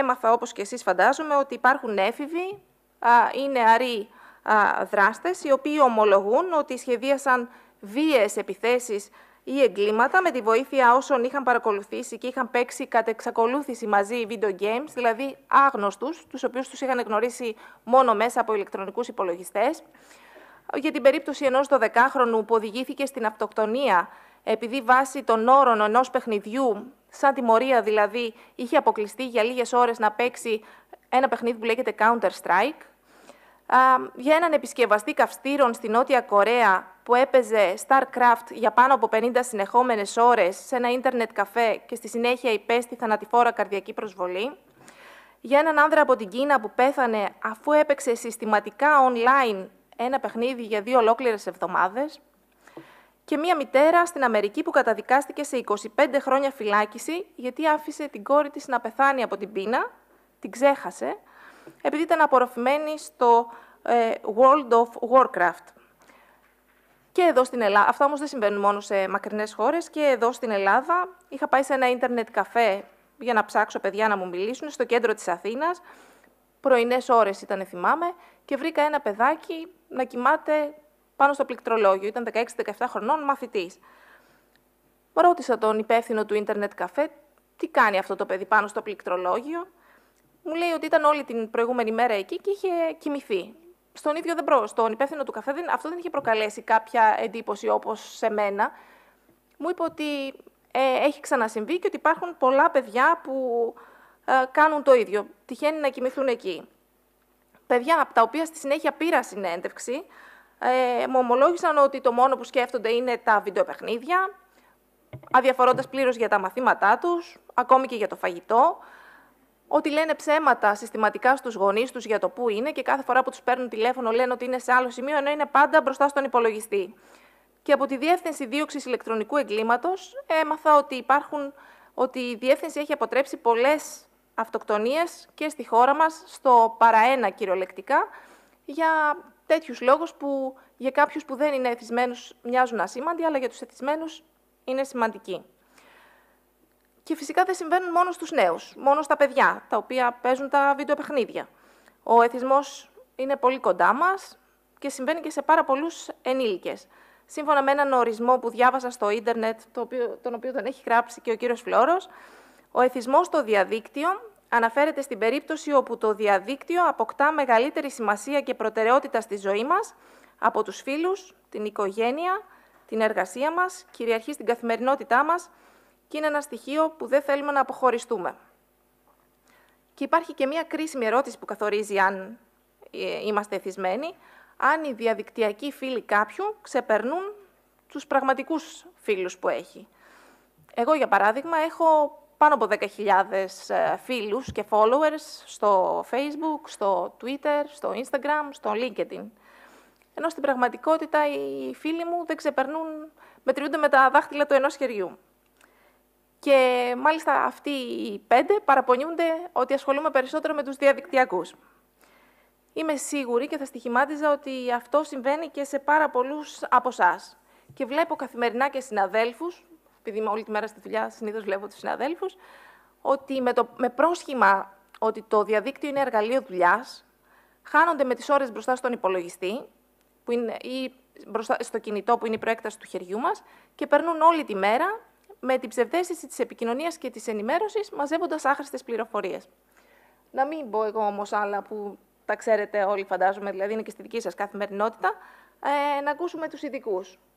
έμαθα, όπως και εσείς φαντάζομαι, ότι υπάρχουν έφηβοι, ή νεαροί δράστες, οι οποίοι ομολογούν ότι σχεδίασαν βίαιες επιθέσεις ή εγκλήματα με τη βοήθεια όσων είχαν παρακολουθήσει και είχαν παίξει κατά εξακολούθηση μαζί video games, δηλαδή άγνωστους, τους οποίους τους είχαν γνωρίσει μόνο μέσα από ηλεκτρονικούς υπολογιστές. Για την περίπτωση ενός 12χρονου που οδηγήθηκε στην αυτοκτονία επειδή βάσει των όρων ενός παιχνιδιού σαν τιμωρία δηλαδή, είχε αποκλειστεί για λίγες ώρες να παίξει ένα παιχνίδι που λέγεται Counter-Strike. Για έναν επισκευαστή καυστήρων στη Νότια Κορέα που έπαιζε StarCraft για πάνω από 50 συνεχόμενες ώρες σε ένα ίντερνετ καφέ και στη συνέχεια υπέστη θανατηφόρα καρδιακή προσβολή. Για έναν άνδρα από την Κίνα που πέθανε αφού έπαιξε συστηματικά online ένα παιχνίδι για δύο ολόκληρες εβδομάδες και μία μητέρα στην Αμερική που καταδικάστηκε σε 25 χρόνια φυλάκιση γιατί άφησε την κόρη της να πεθάνει από την πείνα, την ξέχασε, επειδή ήταν απορροφημένη στο ε, World of Warcraft. Και εδώ στην Ελλάδα, αυτά όμως δεν συμβαίνουν μόνο σε μακρινές χώρες, και εδώ στην Ελλάδα είχα πάει σε ένα ίντερνετ καφέ για να ψάξω παιδιά να μου μιλήσουν στο κέντρο της Αθήνας, πρωινές ώρες ήταν θυμάμαι, και βρήκα ένα παιδάκι να κοιμάται πάνω στο πληκτρολόγιο. Ήταν 16-17 χρονών μαθητής. Ρώτησα τον υπεύθυνο του ίντερνετ καφέ τι κάνει αυτό το παιδί πάνω στο πληκτρολόγιο. Μου λέει ότι ήταν όλη την προηγούμενη μέρα εκεί και είχε κοιμηθεί. Στον ίδιο δεν προ, στον υπεύθυνο του καφέ, αυτό δεν είχε προκαλέσει κάποια εντύπωση όπως σε μένα. Μου είπε ότι ε, έχει ξανασυμβεί και ότι υπάρχουν πολλά παιδιά που ε, κάνουν το ίδιο. Τυχαίνει να κοιμηθούν εκεί. Παιδιά από τα οποία στη συνέχεια πήρα συνέντευξη, ε, μου ομολόγησαν ότι το μόνο που σκέφτονται είναι τα βιντεοπαιχνίδια, αδιαφορώντας πλήρως για τα μαθήματά τους, ακόμη και για το φαγητό, ότι λένε ψέματα συστηματικά στους γονείς τους για το πού είναι και κάθε φορά που τους παίρνουν τηλέφωνο λένε ότι είναι σε άλλο σημείο, ενώ είναι πάντα μπροστά στον υπολογιστή. Και από τη Διεύθυνση Δίωξης Ηλεκτρονικού Εγκλήματος έμαθα ότι, υπάρχουν, ότι η Διεύθυνση έχει αποτρέψει πολλές αυτοκτονίες και στη χώρα μας, στο παραένα κυριολεκτικά, για τέτοιους λόγους που για κάποιους που δεν είναι εθισμένους μοιάζουν ασήμαντοι, αλλά για τους εθισμένους είναι σημαντικοί. Και φυσικά δεν συμβαίνουν μόνο στους νέους, μόνο στα παιδιά, τα οποία παίζουν τα βίντεο παιχνίδια. Ο εθισμός είναι πολύ κοντά μας και συμβαίνει και σε πάρα πολλούς ενήλικες. Σύμφωνα με έναν ορισμό που διάβασα στο ίντερνετ, τον οποίο τον έχει γράψει και ο κύριος φλόρο. ο εθισμός στο διαδίκτυο αναφέρεται στην περίπτωση όπου το διαδίκτυο αποκτά μεγαλύτερη σημασία και προτεραιότητα στη ζωή μας από τους φίλους, την οικογένεια, την εργασία μας, κυριαρχεί στην καθημερινότητά μας και είναι ένα στοιχείο που δεν θέλουμε να αποχωριστούμε. Και υπάρχει και μία κρίσιμη ερώτηση που καθορίζει αν ε, είμαστε εθισμένοι, αν οι διαδικτυακοί φίλοι κάποιου ξεπερνούν τους πραγματικούς φίλους που έχει. Εγώ, για παράδειγμα, έχω πάνω από 10.000 ε, φίλους και followers στο Facebook, στο Twitter, στο Instagram, στο LinkedIn. Ενώ στην πραγματικότητα οι φίλοι μου δεν ξεπερνούν, μετριούνται με τα δάχτυλα του ενός χεριού. Και μάλιστα αυτοί οι πέντε παραπονιούνται ότι ασχολούμαι περισσότερο με τους διαδικτυακούς. Είμαι σίγουρη και θα στοιχημάτιζα ότι αυτό συμβαίνει και σε πάρα πολλούς από εσάς. Και βλέπω καθημερινά και συναδέλφους επειδή όλη τη μέρα στη δουλειά, συνήθως βλέπω τους συναδέλφους, ότι με, το, με πρόσχημα ότι το διαδίκτυο είναι εργαλείο δουλειάς, χάνονται με τις ώρες μπροστά στον υπολογιστή που είναι, ή μπροστά, στο κινητό που είναι η προέκταση του χεριού μας και περνούν όλη τη μέρα με την ψευδέστηση της επικοινωνίας και της ενημέρωσης, μαζεύοντας άχρηστες πληροφορίες. Να μην πω εγώ όμως άλλα που τα ξέρετε όλοι, φαντάζομαι, δηλαδή είναι και στη δική σας καθημερινότητα, ε, να ακούσουμε τους ειδικούς.